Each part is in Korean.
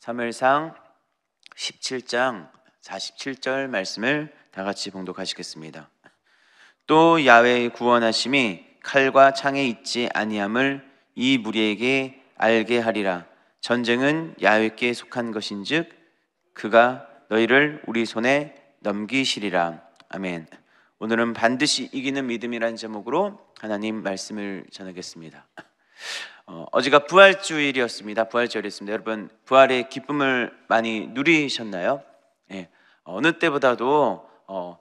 사무엘상 17장 47절 말씀을 다 같이 봉독하시겠습니다. 또 야외의 구원하심이 칼과 창에 있지 아니함을 이 무리에게 알게 하리라. 전쟁은 야외께 속한 것인즉 그가 너희를 우리 손에 넘기시리라. 아멘. 오늘은 반드시 이기는 믿음이라는 제목으로 하나님 말씀을 전하겠습니다. 어, 어제가 부활주일이었습니다. 부활주일이었습니다. 여러분 부활의 기쁨을 많이 누리셨나요? 예, 어, 어느 때보다도 어,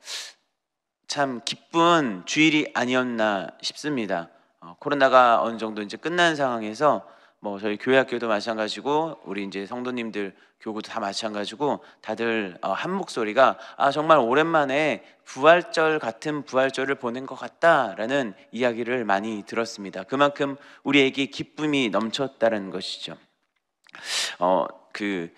참 기쁜 주일이 아니었나 싶습니다. 어, 코로나가 어느 정도 이제 끝난 상황에서 뭐 저희 교회 학교도 마찬가지고 우리 이제 성도님들 교구도 다 마찬가지고 다들 어, 한 목소리가 아 정말 오랜만에 부활절 같은 부활절을 보낸 것 같다라는 이야기를 많이 들었습니다. 그만큼 우리에게 기쁨이 넘쳤다는 것이죠. 어그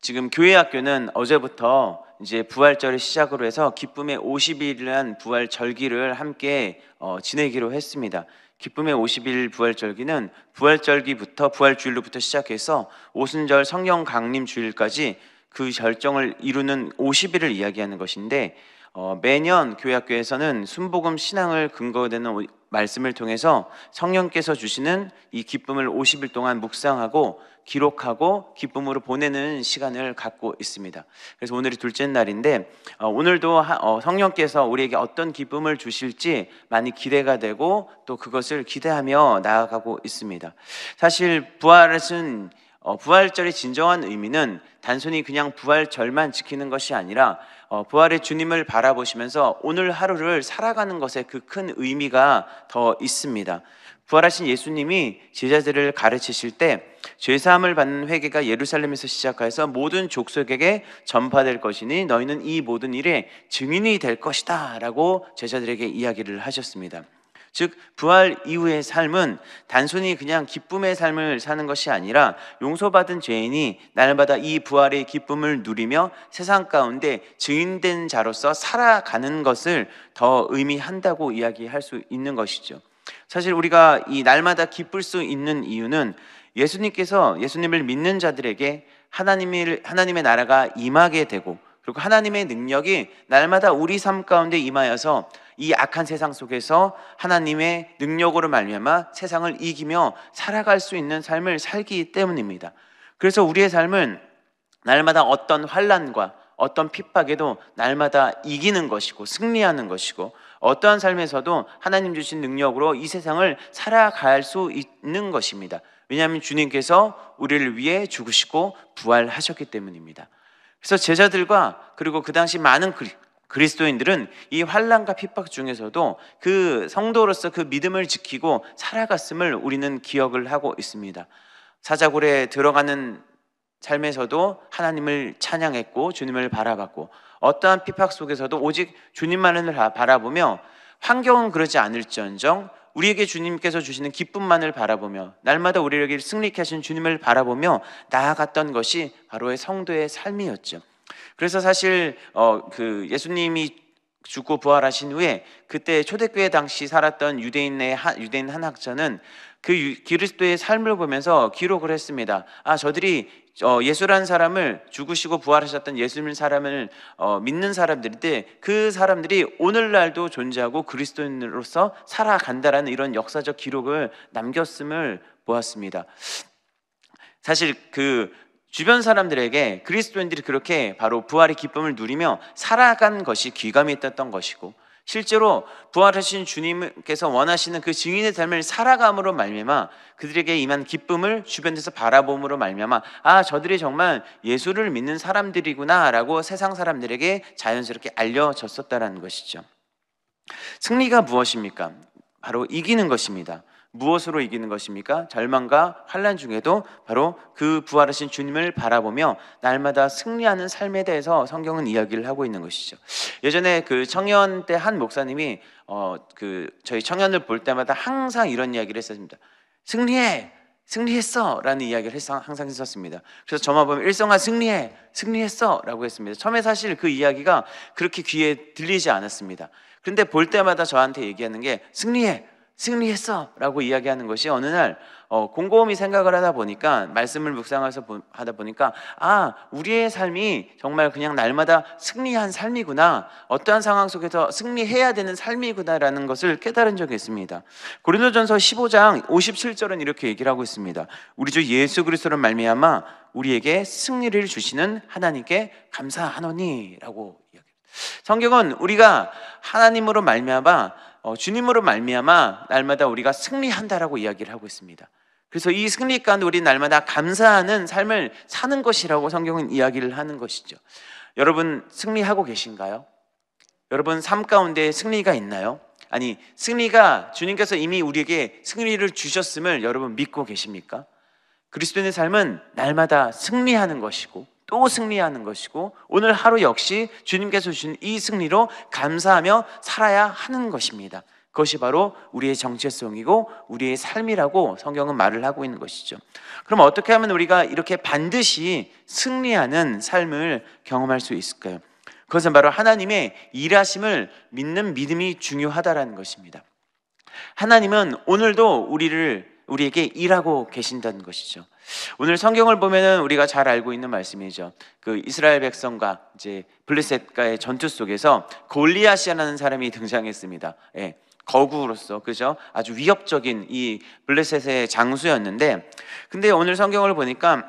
지금 교회 학교는 어제부터 이제 부활절을 시작으로 해서 기쁨의 50일이란 부활절기를 함께 어, 지내기로 했습니다. 기쁨의 50일 부활절기는 부활절기부터 부활주일로부터 시작해서 오순절 성령 강림 주일까지 그 절정을 이루는 50일을 이야기하는 것인데 어, 매년 교회학교에서는 순복음 신앙을 근거 되는 말씀을 통해서 성령께서 주시는 이 기쁨을 50일 동안 묵상하고 기록하고 기쁨으로 보내는 시간을 갖고 있습니다. 그래서 오늘이 둘째 날인데 어, 오늘도 하, 어, 성령께서 우리에게 어떤 기쁨을 주실지 많이 기대가 되고 또 그것을 기대하며 나아가고 있습니다. 사실 부활은 어, 부활절의 진정한 의미는 단순히 그냥 부활절만 지키는 것이 아니라 어, 부활의 주님을 바라보시면서 오늘 하루를 살아가는 것에 그 큰 의미가 더 있습니다. 부활하신 예수님이 제자들을 가르치실 때 죄사함을 받는 회개가 예루살렘에서 시작해서 모든 족속에게 전파될 것이니 너희는 이 모든 일에 증인이 될 것이다 라고 제자들에게 이야기를 하셨습니다. 즉 부활 이후의 삶은 단순히 그냥 기쁨의 삶을 사는 것이 아니라 용서받은 죄인이 날마다 이 부활의 기쁨을 누리며 세상 가운데 증인된 자로서 살아가는 것을 더 의미한다고 이야기할 수 있는 것이죠. 사실 우리가 이 날마다 기쁠 수 있는 이유는 예수님께서 예수님을 믿는 자들에게 하나님을 하나님의 나라가 임하게 되고 그리고 하나님의 능력이 날마다 우리 삶 가운데 임하여서 이 악한 세상 속에서 하나님의 능력으로 말미암아 세상을 이기며 살아갈 수 있는 삶을 살기 때문입니다. 그래서 우리의 삶은 날마다 어떤 환란과 어떤 핍박에도 날마다 이기는 것이고 승리하는 것이고 어떠한 삶에서도 하나님 주신 능력으로 이 세상을 살아갈 수 있는 것입니다. 왜냐하면 주님께서 우리를 위해 죽으시고 부활하셨기 때문입니다. 그래서 제자들과 그리고 그 당시 많은 그리스도인들은 이 환란과 핍박 중에서도 그 성도로서 그 믿음을 지키고 살아갔음을 우리는 기억을 하고 있습니다. 사자굴에 들어가는 삶에서도 하나님을 찬양했고 주님을 바라봤고 어떠한 핍박 속에서도 오직 주님만을 바라보며 환경은 그러지 않을지언정 우리에게 주님께서 주시는 기쁨만을 바라보며 날마다 우리에게 승리케 하신 주님을 바라보며 나아갔던 것이 바로의 성도의 삶이었죠. 그래서 사실 어, 그 예수님이 죽고 부활하신 후에 그때 초대교회 당시 살았던 유대인의 하, 유대인 한 학자는 그 그리스도의 삶을 보면서 기록을 했습니다. 아, 저들이 어, 예수라는 사람을 죽으시고 부활하셨던 예수님 사람을 어, 믿는 사람들인데 그 사람들이 오늘날도 존재하고 그리스도인으로서 살아간다라는 이런 역사적 기록을 남겼음을 보았습니다. 사실 그 주변 사람들에게 그리스도인들이 그렇게 바로 부활의 기쁨을 누리며 살아간 것이 귀감이 있었던 것이고 실제로 부활하신 주님께서 원하시는 그 증인의 삶을 살아감으로 말미암아 그들에게 임한 기쁨을 주변에서 바라봄으로 말미암아 아 저들이 정말 예수를 믿는 사람들이구나라고 세상 사람들에게 자연스럽게 알려졌었다라는 것이죠. 승리가 무엇입니까? 바로 이기는 것입니다. 무엇으로 이기는 것입니까? 절망과 환란 중에도 바로 그 부활하신 주님을 바라보며 날마다 승리하는 삶에 대해서 성경은 이야기를 하고 있는 것이죠. 예전에 그 청년 때 한 목사님이 어 그 저희 청년을 볼 때마다 항상 이런 이야기를 했었습니다. 승리해. 승리했어! 라는 이야기를 항상 했었습니다. 그래서 저만 보면 일성아 승리해! 승리했어! 라고 했습니다. 처음에 사실 그 이야기가 그렇게 귀에 들리지 않았습니다. 그런데 볼 때마다 저한테 얘기하는 게 승리해! 승리했어! 라고 이야기하는 것이 어느 날 어, 곰곰이 생각을 하다 보니까 말씀을 묵상해서 보, 하다 보니까 아 우리의 삶이 정말 그냥 날마다 승리한 삶이구나 어떠한 상황 속에서 승리해야 되는 삶이구나라는 것을 깨달은 적이 있습니다 고린도전서 15장 57절은 이렇게 얘기를 하고 있습니다 우리 주 예수 그리스도를 말미암아 우리에게 승리를 주시는 하나님께 감사하노니라고 이야기합니다 성경은 우리가 하나님으로 말미암아 어, 주님으로 말미암아 날마다 우리가 승리한다라고 이야기를 하고 있습니다. 그래서 이 승리 가운데 우리 날마다 감사하는 삶을 사는 것이라고 성경은 이야기를 하는 것이죠. 여러분 승리하고 계신가요? 여러분 삶 가운데 승리가 있나요? 아니 승리가 주님께서 이미 우리에게 승리를 주셨음을 여러분 믿고 계십니까? 그리스도인의 삶은 날마다 승리하는 것이고 또 승리하는 것이고 오늘 하루 역시 주님께서 주신 이 승리로 감사하며 살아야 하는 것입니다. 그것이 바로 우리의 정체성이고 우리의 삶이라고 성경은 말을 하고 있는 것이죠. 그럼 어떻게 하면 우리가 이렇게 반드시 승리하는 삶을 경험할 수 있을까요? 그것은 바로 하나님의 일하심을 믿는 믿음이 중요하다라는 것입니다. 하나님은 오늘도 우리를 우리에게 일하고 계신다는 것이죠. 오늘 성경을 보면은 우리가 잘 알고 있는 말씀이죠. 그 이스라엘 백성과 이제 블레셋과의 전투 속에서 골리앗이라는 사람이 등장했습니다. 예. 거구로서 그죠? 아주 위협적인 이 블레셋의 장수였는데 근데 오늘 성경을 보니까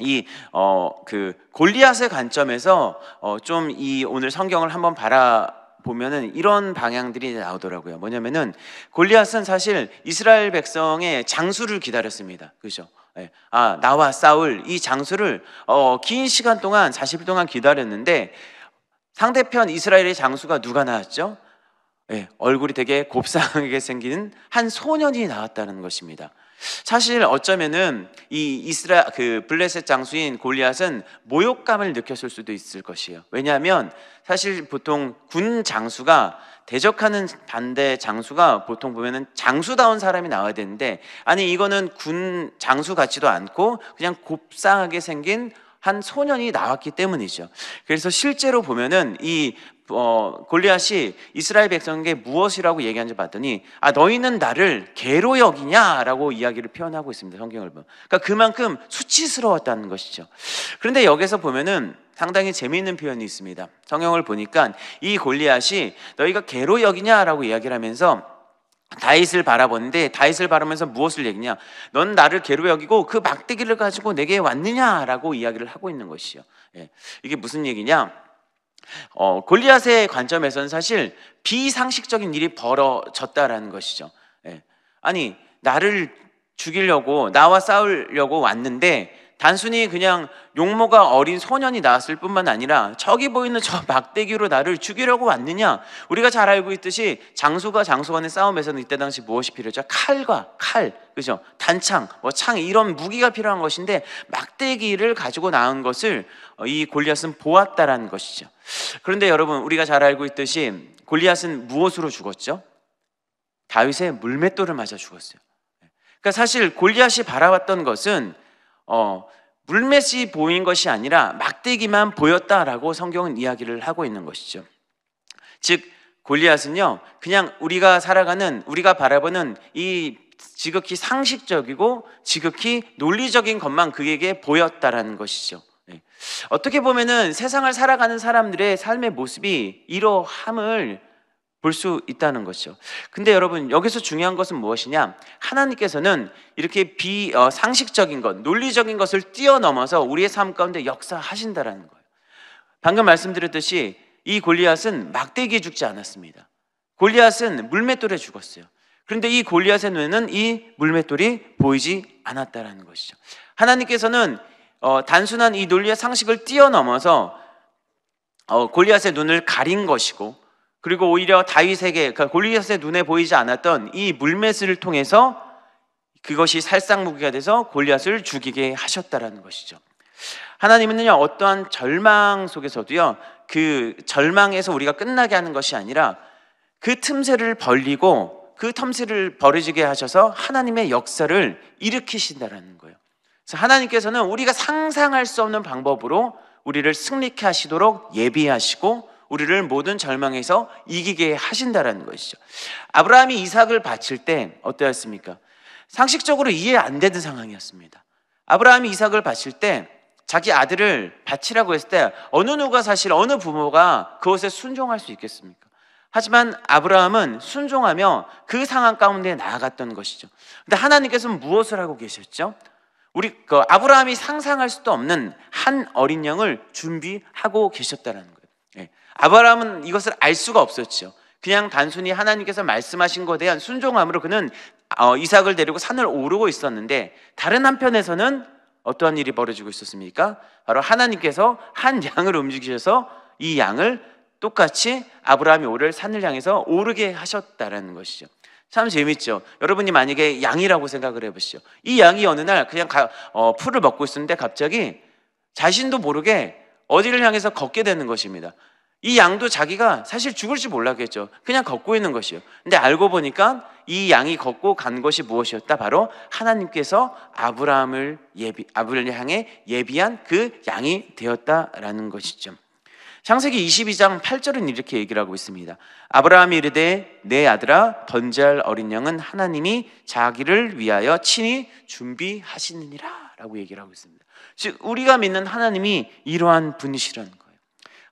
이 어 그 골리앗의 관점에서 어좀 이 오늘 성경을 한번 바라 보면은 이런 방향들이 나오더라고요. 뭐냐면은 골리앗은 사실 이스라엘 백성의 장수를 기다렸습니다. 그죠? 예. 아, 나와 싸울 이 장수를 어, 긴 시간 동안 40일 동안 기다렸는데 상대편 이스라엘의 장수가 누가 나왔죠? 예, 얼굴이 되게 곱상하게 생긴 한 소년이 나왔다는 것입니다. 사실 어쩌면은 이 이스라 그 블레셋 장수인 골리앗은 모욕감을 느꼈을 수도 있을 것이에요. 왜냐하면 사실 보통 군 장수가 대적하는 반대 장수가 보통 보면은 장수다운 사람이 나와야 되는데 아니 이거는 군 장수 같지도 않고 그냥 곱상하게 생긴 한 소년이 나왔기 때문이죠. 그래서 실제로 보면은 이 어, 골리앗이 이스라엘 백성에게 무엇이라고 얘기하는지 봤더니 아 너희는 나를 개로 여기냐라고 이야기를 표현하고 있습니다. 성경을 보면. 그러니까 그만큼 수치스러웠다는 것이죠. 그런데 여기서 보면은 상당히 재미있는 표현이 있습니다. 성경을 보니까 이 골리앗이 너희가 개로 여기냐라고 이야기를 하면서 다윗을 바라보는데 다윗을 바라면서 무엇을 얘기냐? 넌 나를 괴로 여기고 그 막대기를 가지고 내게 왔느냐라고 이야기를 하고 있는 것이요. 예. 이게 무슨 얘기냐? 어, 골리앗의 관점에서는 사실 비상식적인 일이 벌어졌다라는 것이죠. 예. 아니 나를 죽이려고 나와 싸우려고 왔는데 단순히 그냥 용모가 어린 소년이 나왔을 뿐만 아니라 저기 보이는 저 막대기로 나를 죽이려고 왔느냐? 우리가 잘 알고 있듯이 장수가 장수 간의 싸움에서는 이때 당시 무엇이 필요했죠? 칼과 칼, 그죠? 단창, 뭐 창 이런 무기가 필요한 것인데 막대기를 가지고 나온 것을 어, 이 골리앗은 보았다라는 것이죠. 그런데 여러분 우리가 잘 알고 있듯이 골리앗은 무엇으로 죽었죠? 다윗의 물맷돌을 맞아 죽었어요. 그러니까 사실 골리앗이 바라봤던 것은 어, 물맷이 보인 것이 아니라 막대기만 보였다라고 성경은 이야기를 하고 있는 것이죠. 즉 골리앗은요. 그냥 우리가 살아가는 우리가 바라보는 이 지극히 상식적이고 지극히 논리적인 것만 그에게 보였다라는 것이죠. 예. 어떻게 보면은 세상을 살아가는 사람들의 삶의 모습이 이러함을 볼수 있다는 것이죠. 근데 여러분 여기서 중요한 것은 무엇이냐? 하나님께서는 이렇게 비상식적인 어, 것, 논리적인 것을 뛰어넘어서 우리의 삶 가운데 역사하신다라는 거예요. 방금 말씀드렸듯이 이 골리앗은 막대기에 죽지 않았습니다. 골리앗은 물맷돌에 죽었어요. 그런데 이 골리앗의 눈에는 이 물맷돌이 보이지 않았다라는 것이죠. 하나님께서는 어, 단순한 이 논리의 상식을 뛰어넘어서 어, 골리앗의 눈을 가린 것이고 그리고 오히려 다윗에게 그러니까 골리앗의 눈에 보이지 않았던 이 물매스를 통해서 그것이 살상 무기가 돼서 골리앗을 죽이게 하셨다라는 것이죠. 하나님은요 어떠한 절망 속에서도요 그 절망에서 우리가 끝나게 하는 것이 아니라 그 틈새를 벌리고 그 틈새를 벌어지게 하셔서 하나님의 역사를 일으키신다라는 거예요. 그래서 하나님께서는 우리가 상상할 수 없는 방법으로 우리를 승리케 하시도록 예비하시고 우리를 모든 절망에서 이기게 하신다라는 것이죠. 아브라함이 이삭을 바칠 때 어떠했습니까? 상식적으로 이해 안 되는 상황이었습니다. 아브라함이 이삭을 바칠 때 자기 아들을 바치라고 했을 때 어느 누가 사실 어느 부모가 그것에 순종할 수 있겠습니까? 하지만 아브라함은 순종하며 그 상황 가운데 나아갔던 것이죠. 근데 하나님께서는 무엇을 하고 계셨죠? 우리 그 아브라함이 상상할 수도 없는 한 어린 양을 준비하고 계셨다는 아브라함은 이것을 알 수가 없었죠. 그냥 단순히 하나님께서 말씀하신 것에 대한 순종함으로 그는 어, 이삭을 데리고 산을 오르고 있었는데 다른 한편에서는 어떠한 일이 벌어지고 있었습니까? 바로 하나님께서 한 양을 움직이셔서 이 양을 똑같이 아브라함이 오를 산을 향해서 오르게 하셨다는 것이죠. 참 재밌죠. 여러분이 만약에 양이라고 생각을 해보시죠. 이 양이 어느 날 그냥 가, 어, 풀을 먹고 있었는데 갑자기 자신도 모르게 어디를 향해서 걷게 되는 것입니다. 이 양도 자기가 사실 죽을지 몰랐겠죠. 그냥 걷고 있는 것이요. 근데 알고 보니까 이 양이 걷고 간 것이 무엇이었다? 바로 하나님께서 아브라함을 예비 아브를 향해 예비한 그 양이 되었다라는 것이죠. 창세기 22장 8절은 이렇게 얘기를 하고 있습니다. 아브라함이 이르되 내 아들아 번제할 어린 양은 하나님이 자기를 위하여 친히 준비하시느니라라고 얘기를 하고 있습니다. 즉 우리가 믿는 하나님이 이러한 분이시라는 것.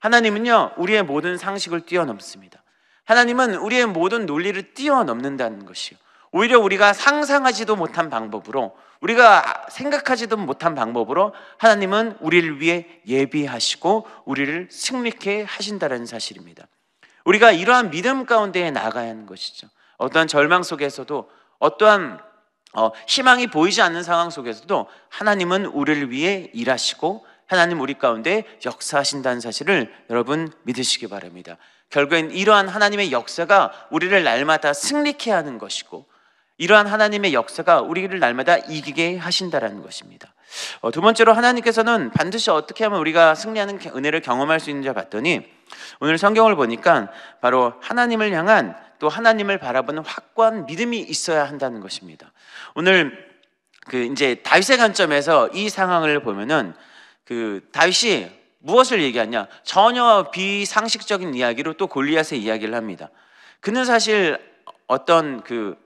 하나님은요, 우리의 모든 상식을 뛰어넘습니다. 하나님은 우리의 모든 논리를 뛰어넘는다는 것이요. 오히려 우리가 상상하지도 못한 방법으로 우리가 생각하지도 못한 방법으로 하나님은 우리를 위해 예비하시고 우리를 승리케 하신다는 사실입니다. 우리가 이러한 믿음 가운데에 나가야 하는 것이죠. 어떠한 절망 속에서도 어떠한 어, 희망이 보이지 않는 상황 속에서도 하나님은 우리를 위해 일하시고 하나님 우리 가운데 역사하신다는 사실을 여러분 믿으시기 바랍니다. 결국엔 이러한 하나님의 역사가 우리를 날마다 승리케 하는 것이고 이러한 하나님의 역사가 우리를 날마다 이기게 하신다라는 것입니다. 어, 두 번째로 하나님께서는 반드시 어떻게 하면 우리가 승리하는 은혜를 경험할 수 있는지 봤더니 오늘 성경을 보니까 바로 하나님을 향한 또 하나님을 바라보는 확고한 믿음이 있어야 한다는 것입니다. 오늘 그 이제 다윗의 관점에서 이 상황을 보면은 그 다윗이 무엇을 얘기하냐? 전혀 비상식적인 이야기로 또 골리앗의 이야기를 합니다. 그는 사실 어떤 그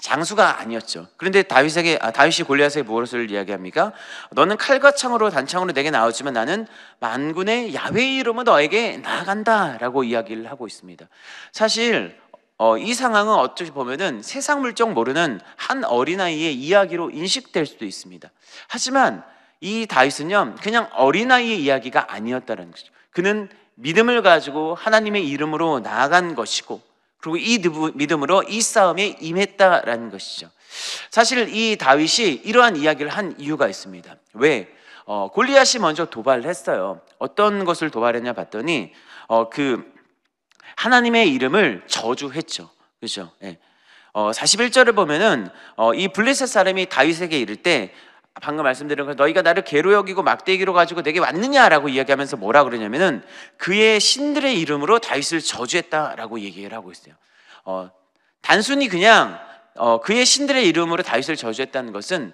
장수가 아니었죠. 그런데 다윗에게 아, 다윗이 골리앗에게 무엇을 이야기합니까? 너는 칼과 창으로 단창으로 내게 나오지만 나는 만군의 야훼 이름으로 너에게 나아간다라고 이야기를 하고 있습니다. 사실 어, 이 상황은 어찌 보면은 세상 물정 모르는 한 어린아이의 이야기로 인식될 수도 있습니다. 하지만 이 다윗은요, 그냥 어린아이의 이야기가 아니었다는 거죠. 그는 믿음을 가지고 하나님의 이름으로 나아간 것이고, 그리고 이 믿음으로 이 싸움에 임했다라는 것이죠. 사실 이 다윗이 이러한 이야기를 한 이유가 있습니다. 왜? 어, 골리앗이 먼저 도발을 했어요. 어떤 것을 도발했냐 봤더니, 어, 그, 하나님의 이름을 저주했죠. 그죠? 예. 어, 41절을 보면은 어, 이 블레셋 사람이 다윗에게 이를 때 방금 말씀드린 것 너희가 나를 괴로 여기고 막대기로 가지고 내게 왔느냐라고 이야기하면서 뭐라 그러냐면은 그의 신들의 이름으로 다윗을 저주했다라고 얘기를 하고 있어요. 어, 단순히 그냥 어, 그의 신들의 이름으로 다윗을 저주했다는 것은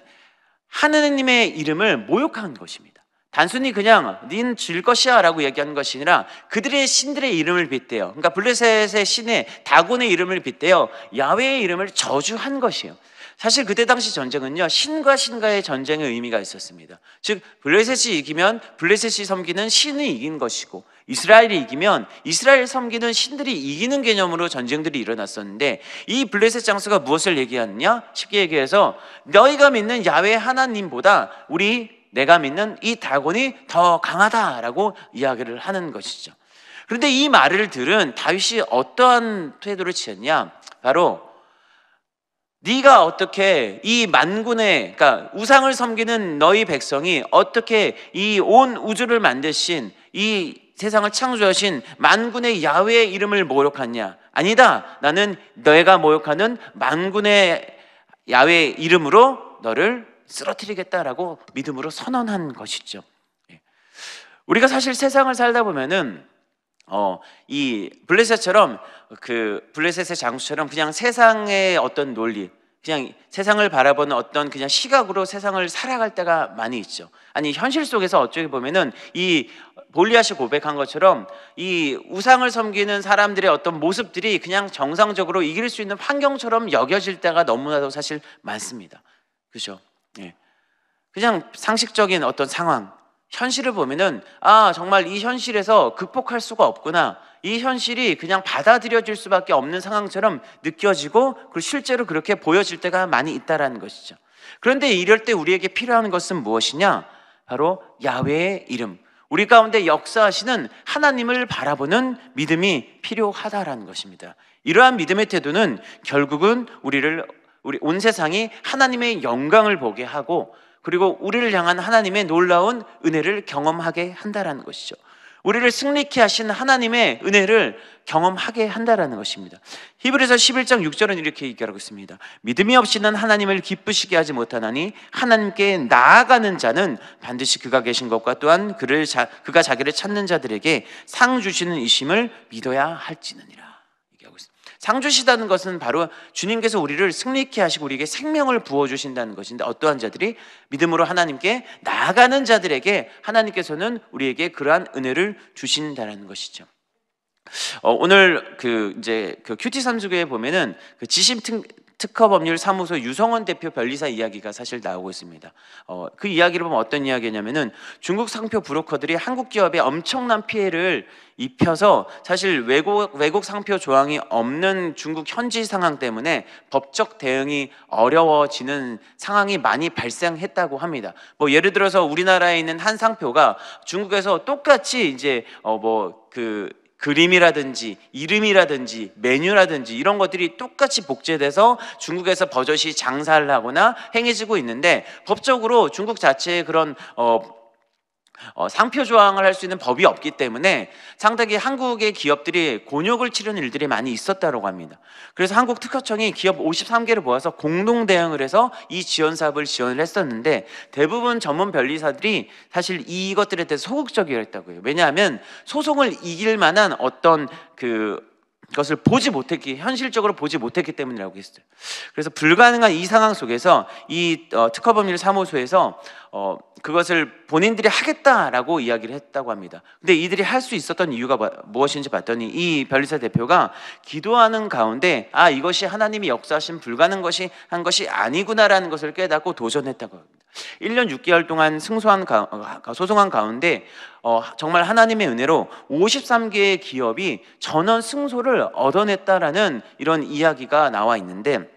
하느님의 이름을 모욕한 것입니다. 단순히 그냥 닌 질 것이야라고 얘기하는 것이 아니라 그들의 신들의 이름을 빗대요. 그러니까 블레셋의 신의 다곤의 이름을 빗대요. 야외의 이름을 저주한 것이에요. 사실 그때 당시 전쟁은요 신과 신과의 전쟁의 의미가 있었습니다. 즉 블레셋이 이기면 블레셋이 섬기는 신이 이긴 것이고 이스라엘이 이기면 이스라엘 섬기는 신들이 이기는 개념으로 전쟁들이 일어났었는데 이 블레셋 장수가 무엇을 얘기하느냐? 쉽게 얘기해서 너희가 믿는 야외 하나님보다 우리 내가 믿는 이 다곤이 더 강하다라고 이야기를 하는 것이죠. 그런데 이 말을 들은 다윗이 어떠한 태도를 취했냐? 바로 네가 어떻게 이 만군의 그러니까 우상을 섬기는 너희 백성이 어떻게 이 온 우주를 만드신 이 세상을 창조하신 만군의 야외의 이름을 모욕하냐? 아니다. 나는 너희가 모욕하는 만군의 야훼 이름으로 너를 쓰러뜨리겠다라고 믿음으로 선언한 것이죠. 예. 우리가 사실 세상을 살다 보면은 어, 이 블레셋처럼 그 블레셋의 장수처럼 그냥 세상의 어떤 논리, 그냥 세상을 바라보는 어떤 그냥 시각으로 세상을 살아갈 때가 많이 있죠. 아니 현실 속에서 어쩌게 보면은 이 볼리앗이 고백한 것처럼 이 우상을 섬기는 사람들의 어떤 모습들이 그냥 정상적으로 이길 수 있는 환경처럼 여겨질 때가 너무나도 사실 많습니다. 그죠? 예. 그냥 상식적인 어떤 상황, 현실을 보면은 아 정말 이 현실에서 극복할 수가 없구나 이 현실이 그냥 받아들여질 수밖에 없는 상황처럼 느껴지고 그리고 실제로 그렇게 보여질 때가 많이 있다라는 것이죠. 그런데 이럴 때 우리에게 필요한 것은 무엇이냐? 바로 야외의 이름. 우리 가운데 역사하시는 하나님을 바라보는 믿음이 필요하다라는 것입니다. 이러한 믿음의 태도는 결국은 우리를 우리 온 세상이 하나님의 영광을 보게 하고 그리고 우리를 향한 하나님의 놀라운 은혜를 경험하게 한다라는 것이죠. 우리를 승리케 하신 하나님의 은혜를 경험하게 한다라는 것입니다. 히브리서 11장 6절은 이렇게 얘기하고 있습니다. 믿음이 없이는 하나님을 기쁘시게 하지 못하나니 하나님께 나아가는 자는 반드시 그가 계신 것과 또한 그를 자, 그가 자기를 찾는 자들에게 상 주시는 이심을 믿어야 할지느니라. 얘고 있습니다. 상주시다는 것은 바로 주님께서 우리를 승리케 하시고 우리에게 생명을 부어 주신다는 것인데 어떠한 자들이 믿음으로 하나님께 나아가는 자들에게 하나님께서는 우리에게 그러한 은혜를 주신다는 것이죠. 어, 오늘 그 이제 그 큐티 삼수교에 보면은 그 지심 특허법률 사무소 유성원 대표 변리사 이야기가 사실 나오고 있습니다. 어, 그 이야기를 보면 어떤 이야기냐면은 중국 상표 브로커들이 한국 기업에 엄청난 피해를 입혀서 사실 외국 외국 상표 조항이 없는 중국 현지 상황 때문에 법적 대응이 어려워지는 상황이 많이 발생했다고 합니다. 뭐 예를 들어서 우리나라에 있는 한 상표가 중국에서 똑같이 이제 어뭐그 그림이라든지 이름이라든지 메뉴라든지 이런 것들이 똑같이 복제돼서 중국에서 버젓이 장사를 하거나 행해지고 있는데 법적으로 중국 자체의 그런 어, 어, 상표 조항을 할 수 있는 법이 없기 때문에 상당히 한국의 기업들이 곤욕을 치르는 일들이 많이 있었다고 합니다. 그래서 한국 특허청이 기업 53개를 모아서 공동 대응을 해서 이 지원 사업을 지원을 했었는데 대부분 전문 변리사들이 사실 이것들에 대해 소극적이었다고 해요. 왜냐하면 소송을 이길 만한 어떤 그 것을 보지 못했기 현실적으로 보지 못했기 때문이라고 했어요. 그래서 불가능한 이 상황 속에서 이 어, 특허법률 사무소에서 어, 그것을 본인들이 하겠다라고 이야기를 했다고 합니다. 근데 이들이 할 수 있었던 이유가 뭐, 무엇인지 봤더니 이 변리사 대표가 기도하는 가운데 아 이것이 하나님이 역사하신 불가능 것이 한 것이 아니구나라는 것을 깨닫고 도전했다고 합니다. 1년 6개월 동안 승소한 가, 소송한 가운데 어, 정말 하나님의 은혜로 53개의 기업이 전원 승소를 얻어냈다라는 이런 이야기가 나와 있는데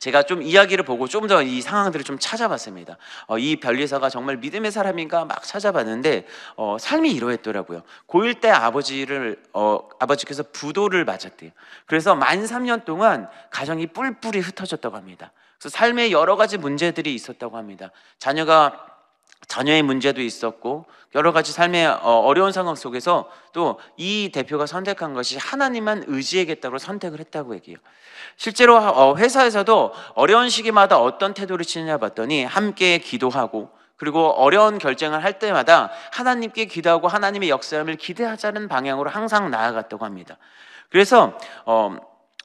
제가 좀 이야기를 보고 좀 더 이 상황들을 좀 찾아봤습니다. 어, 이 변리사가 정말 믿음의 사람인가 막 찾아봤는데 어, 삶이 이러했더라고요. 고1 때 아버지를 어, 아버지께서 부도를 맞았대요. 그래서 만 3년 동안 가정이 뿔뿔이 흩어졌다고 합니다. 그래서 삶의 여러 가지 문제들이 있었다고 합니다. 자녀가 자녀의 문제도 있었고 여러 가지 삶의 어, 어려운 상황 속에서 또 이 대표가 선택한 것이 하나님만 의지하겠다고 선택을 했다고 얘기해요. 실제로 어, 회사에서도 어려운 시기마다 어떤 태도를 취느냐 봤더니 함께 기도하고 그리고 어려운 결정을 할 때마다 하나님께 기도하고 하나님의 역사함을 기대하자는 방향으로 항상 나아갔다고 합니다. 그래서 어,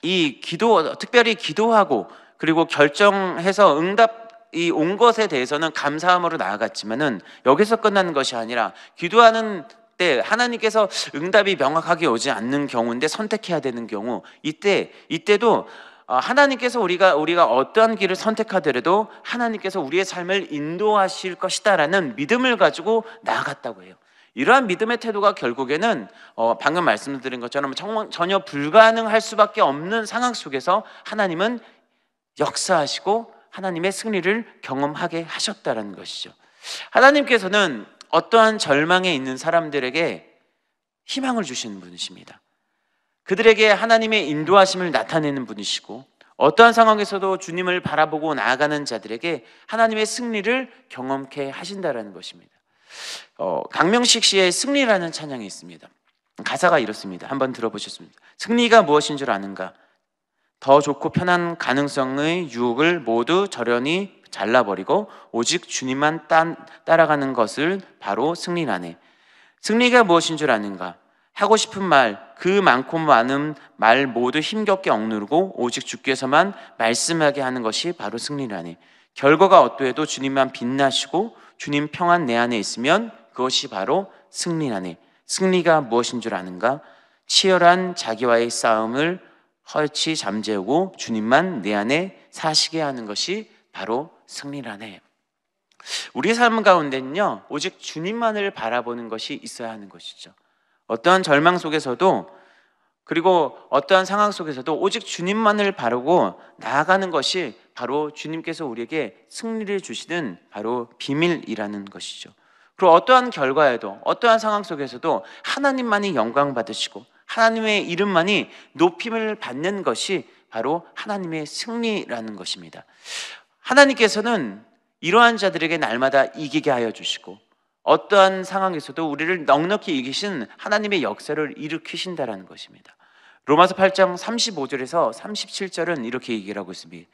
이 기도 특별히 기도하고 그리고 결정해서 응답이 온 것에 대해서는 감사함으로 나아갔지만은 여기서 끝나는 것이 아니라 기도하는 때 하나님께서 응답이 명확하게 오지 않는 경우인데 선택해야 되는 경우 이때 이때도 어, 하나님께서 우리가 우리가 어떠한 길을 선택하더라도 하나님께서 우리의 삶을 인도하실 것이다라는 믿음을 가지고 나아갔다고 해요. 이러한 믿음의 태도가 결국에는 어, 방금 말씀드린 것처럼 전혀 불가능할 수밖에 없는 상황 속에서 하나님은 역사하시고 하나님의 승리를 경험하게 하셨다는 것이죠. 하나님께서는 어떠한 절망에 있는 사람들에게 희망을 주시는 분이십니다. 그들에게 하나님의 인도하심을 나타내는 분이시고 어떠한 상황에서도 주님을 바라보고 나아가는 자들에게 하나님의 승리를 경험케 하신다라는 것입니다. 어, 강명식 씨의 승리라는 찬양이 있습니다. 가사가 이렇습니다. 한번 들어보셨습니다. 승리가 무엇인 줄 아는가? 더 좋고 편한 가능성의 유혹을 모두 저련히 잘라버리고 오직 주님만 따, 따라가는 것을 바로 승리라네. 승리가 무엇인 줄 아는가? 하고 싶은 말, 그 많고 많은 말 모두 힘겹게 억누르고 오직 주께서만 말씀하게 하는 것이 바로 승리라네. 결과가 어떠해도 주님만 빛나시고 주님 평안 내 안에 있으면 그것이 바로 승리라네. 승리가 무엇인 줄 아는가? 치열한 자기와의 싸움을 허치 잠재우고 주님만 내 안에 사시게 하는 것이 바로 승리라네. 우리 삶 가운데는요, 오직 주님만을 바라보는 것이 있어야 하는 것이죠. 어떠한 절망 속에서도 그리고 어떠한 상황 속에서도 오직 주님만을 바르고 나아가는 것이 바로 주님께서 우리에게 승리를 주시는 바로 비밀이라는 것이죠. 그리고 어떠한 결과에도 어떠한 상황 속에서도 하나님만이 영광 받으시고 하나님의 이름만이 높임을 받는 것이 바로 하나님의 승리라는 것입니다. 하나님께서는 이러한 자들에게 날마다 이기게 하여 주시고 어떠한 상황에서도 우리를 넉넉히 이기신 하나님의 역사를 일으키신다라는 것입니다. 로마서 8장 35절에서 37절은 이렇게 얘기를 하고 있습니다.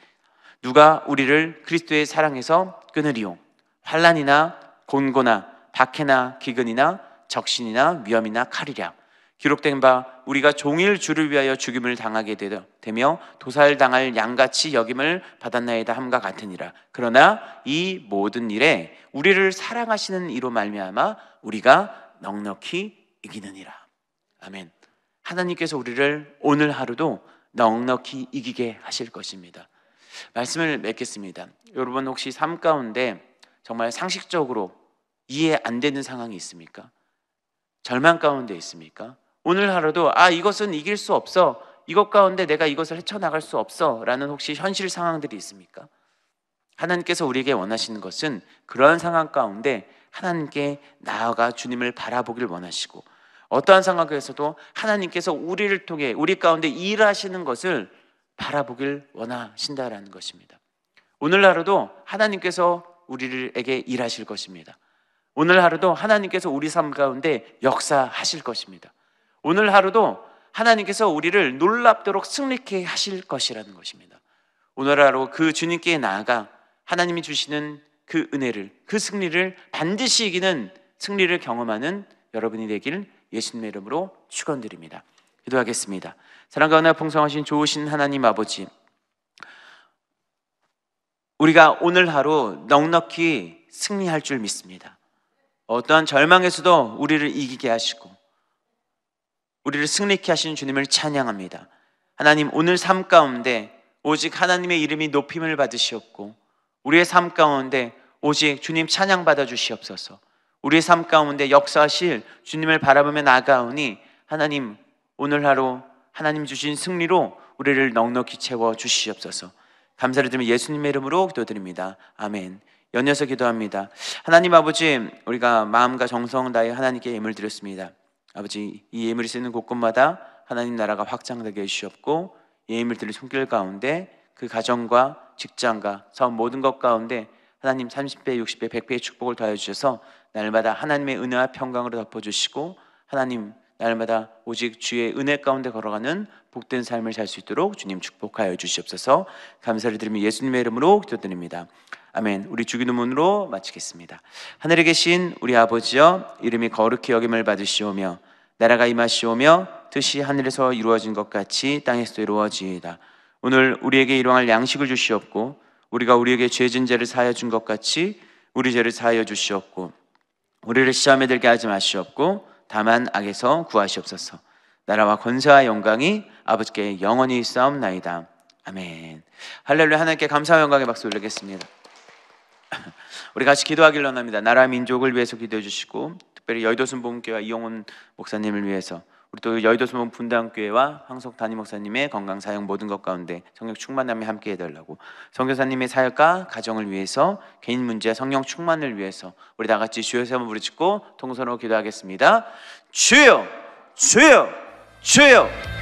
누가 우리를 그리스도의 사랑에서 끊으리요 환란이나 곤고나 박해나 기근이나 적신이나 위험이나 칼이랴 기록된 바 우리가 종일 주를 위하여 죽임을 당하게 되며 도살당할 양같이 여김을 받았나이다 함과 같으니라. 그러나 이 모든 일에 우리를 사랑하시는 이로 말미암아 우리가 넉넉히 이기느니라. 아멘. 하나님께서 우리를 오늘 하루도 넉넉히 이기게 하실 것입니다. 말씀을 맺겠습니다. 여러분 혹시 삶 가운데 정말 상식적으로 이해 안 되는 상황이 있습니까? 절망 가운데 있습니까? 오늘 하루도 아 이것은 이길 수 없어 이것 가운데 내가 이것을 헤쳐나갈 수 없어 라는 혹시 현실 상황들이 있습니까? 하나님께서 우리에게 원하시는 것은 그러한 상황 가운데 하나님께 나아가 주님을 바라보길 원하시고 어떠한 상황에서도 하나님께서 우리를 통해 우리 가운데 일하시는 것을 바라보길 원하신다라는 것입니다. 오늘 하루도 하나님께서 우리에게 일하실 것입니다. 오늘 하루도 하나님께서 우리 삶 가운데 역사하실 것입니다. 오늘 하루도 하나님께서 우리를 놀랍도록 승리케 하실 것이라는 것입니다. 오늘 하루 그 주님께 나아가 하나님이 주시는 그 은혜를, 그 승리를 반드시 이기는 승리를 경험하는 여러분이 되길 예수님의 이름으로 축원드립니다. 기도하겠습니다. 사랑과 은혜 풍성하신 좋으신 하나님 아버지, 우리가 오늘 하루 넉넉히 승리할 줄 믿습니다. 어떠한 절망에서도 우리를 이기게 하시고 우리를 승리케 하시는 주님을 찬양합니다. 하나님 오늘 삶 가운데 오직 하나님의 이름이 높임을 받으시옵고 우리의 삶 가운데 오직 주님 찬양 받아 주시옵소서. 우리의 삶 가운데 역사하실 주님을 바라보며 나가오니 하나님 오늘 하루 하나님 주신 승리로 우리를 넉넉히 채워 주시옵소서. 감사를 드리며 예수님의 이름으로 기도드립니다. 아멘. 연이서 기도합니다. 하나님 아버지, 우리가 마음과 정성 다해 하나님께 예물 드렸습니다. 아버지 이 예물이 쓰는 곳곳마다 하나님 나라가 확장되게 해주셨고 예물들을 손길 가운데 그 가정과 직장과 사업 모든 것 가운데 하나님 30배, 60배, 100배의 축복을 더하여 주셔서 날마다 하나님의 은혜와 평강으로 덮어 주시고 하나님 날마다 오직 주의 은혜 가운데 걸어가는 복된 삶을 살 수 있도록 주님 축복하여 주시옵소서. 감사를 드리며 예수님의 이름으로 기도드립니다. 아멘. 우리 주기도문으로 마치겠습니다. 하늘에 계신 우리 아버지여 이름이 거룩히 여김을 받으시오며 나라가 임하시오며 뜻이 하늘에서 이루어진 것 같이 땅에서도 이루어지이다. 오늘 우리에게 일용할 양식을 주시옵고 우리가 우리에게 죄진 죄를 사하여 준것 같이 우리 죄를 사하여 주시옵고 우리를 시험에 들게 하지 마시옵고 다만 악에서 구하시옵소서. 나라와 권세와 영광이 아버지께 영원히 싸움나이다. 아멘. 할렐루야 하나님께 감사와 영광의 박수 올리겠습니다. 우리 같이 기도하길 원합니다. 나라 민족을 위해서 기도해 주시고 특별히 여의도 순복음교회와 이용훈 목사님을 위해서 우리 또 여의도 순복음 분당교회와 황석 단임 목사님의 건강 사역 모든 것 가운데 성령 충만함에 함께 해달라고 성교사님의 사역과 가정을 위해서 개인 문제 와 성령 충만을 위해서 우리 다 같이 주여 세번 부르짖고 통선으로 기도하겠습니다. 주여, 주여, 주여.